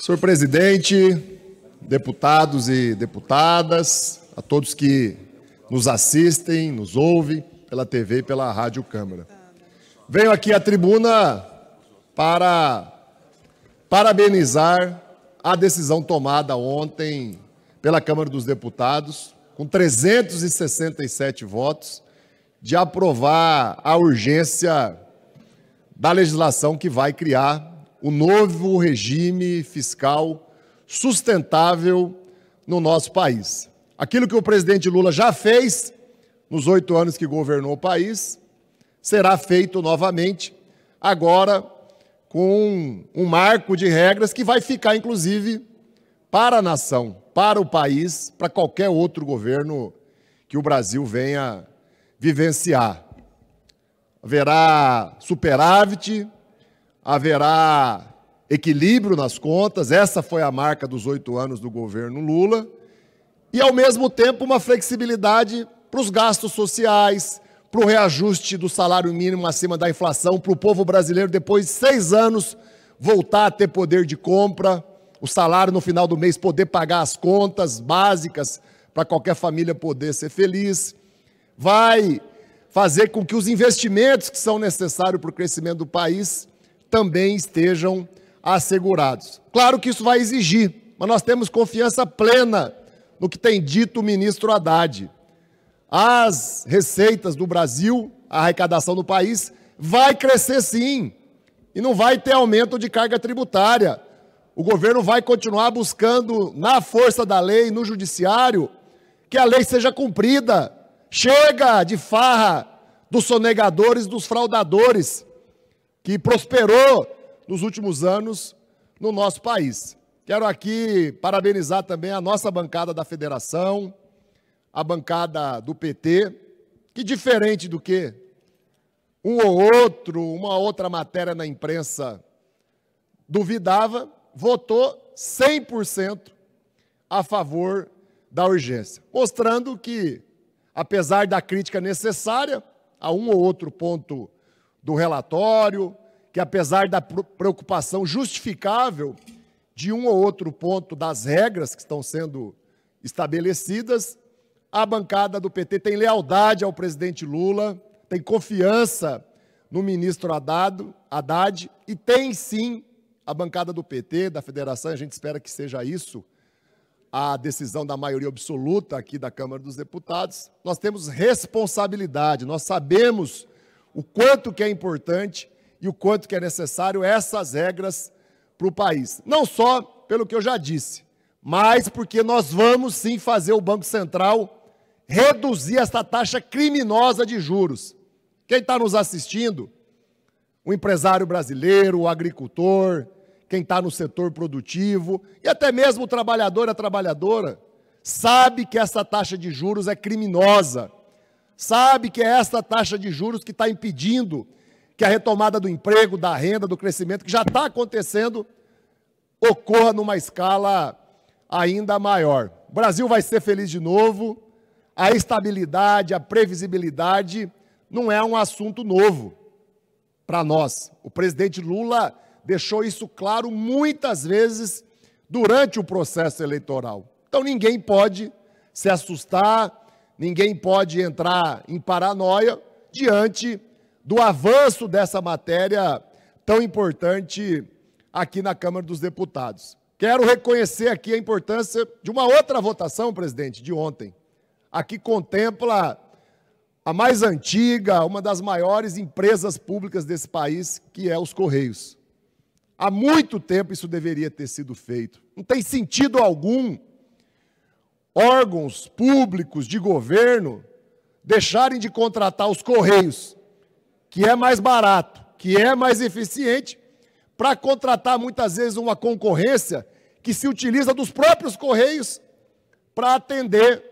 Senhor presidente, deputados e deputadas, a todos que nos assistem, nos ouvem pela TV e pela Rádio Câmara. Venho aqui à tribuna para parabenizar a decisão tomada ontem pela Câmara dos Deputados, com 367 votos, de aprovar a urgência da legislação que vai criar o novo regime fiscal sustentável no nosso país. Aquilo que o presidente Lula já fez nos oito anos que governou o país será feito novamente, agora com um marco de regras que vai ficar, inclusive, para a nação, para o país, para qualquer outro governo que o Brasil venha vivenciar. Haverá superávit haverá equilíbrio nas contas, essa foi a marca dos oito anos do governo Lula, e ao mesmo tempo uma flexibilidade para os gastos sociais, para o reajuste do salário mínimo acima da inflação, para o povo brasileiro, depois de seis anos, voltar a ter poder de compra, o salário no final do mês poder pagar as contas básicas para qualquer família poder ser feliz. Vai fazer com que os investimentos que são necessários para o crescimento do país também estejam assegurados. Claro que isso vai exigir, mas nós temos confiança plena no que tem dito o ministro Haddad. As receitas do Brasil, a arrecadação do país, vai crescer sim, e não vai ter aumento de carga tributária. O governo vai continuar buscando, na força da lei, no judiciário, que a lei seja cumprida. Chega de farra dos sonegadores, dos fraudadores que prosperou nos últimos anos no nosso país. Quero aqui parabenizar também a nossa bancada da federação, a bancada do PT, que diferente do que um ou outro, uma outra matéria na imprensa duvidava, votou 100% a favor da urgência, mostrando que, apesar da crítica necessária a um ou outro ponto do relatório, que, apesar da preocupação justificável de um ou outro ponto das regras que estão sendo estabelecidas, a bancada do PT tem lealdade ao presidente Lula, tem confiança no ministro Haddad, Haddad e tem sim a bancada do PT, da federação, a gente espera que seja isso a decisão da maioria absoluta aqui da Câmara dos Deputados. Nós temos responsabilidade, nós sabemos o quanto que é importante e o quanto que é necessário essas regras para o país. Não só pelo que eu já disse, mas porque nós vamos sim fazer o Banco Central reduzir essa taxa criminosa de juros. Quem está nos assistindo, o empresário brasileiro, o agricultor, quem está no setor produtivo e até mesmo o trabalhador e a trabalhadora, sabe que essa taxa de juros é criminosa, sabe que é essa taxa de juros que está impedindo que a retomada do emprego, da renda, do crescimento, que já está acontecendo, ocorra numa escala ainda maior. O Brasil vai ser feliz de novo, a estabilidade, a previsibilidade não é um assunto novo para nós. O presidente Lula deixou isso claro muitas vezes durante o processo eleitoral. Então ninguém pode se assustar, ninguém pode entrar em paranoia diante do avanço dessa matéria tão importante aqui na Câmara dos Deputados. Quero reconhecer aqui a importância de uma outra votação, presidente, de ontem. Aqui contempla a mais antiga, uma das maiores empresas públicas desse país, que é os Correios. Há muito tempo isso deveria ter sido feito. Não tem sentido algum órgãos públicos de governo deixarem de contratar os Correios que é mais barato, que é mais eficiente, para contratar muitas vezes uma concorrência que se utiliza dos próprios correios para atender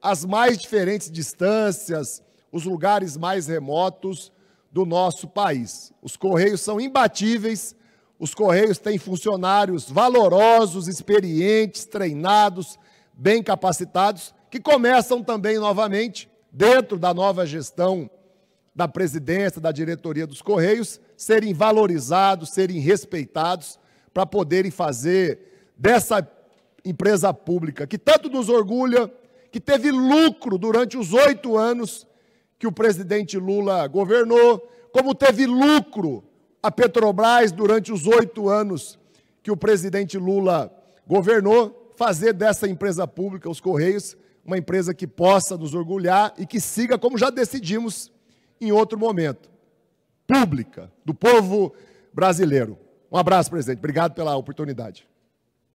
as mais diferentes distâncias, os lugares mais remotos do nosso país. Os correios são imbatíveis, os correios têm funcionários valorosos, experientes, treinados, bem capacitados, que começam também novamente dentro da nova gestão da presidência, da diretoria dos Correios, serem valorizados, serem respeitados, para poderem fazer dessa empresa pública, que tanto nos orgulha, que teve lucro durante os oito anos que o presidente Lula governou, como teve lucro a Petrobras durante os oito anos que o presidente Lula governou, fazer dessa empresa pública, os Correios, uma empresa que possa nos orgulhar e que siga, como já decidimos, em outro momento, pública, do povo brasileiro. Um abraço, presidente. Obrigado pela oportunidade.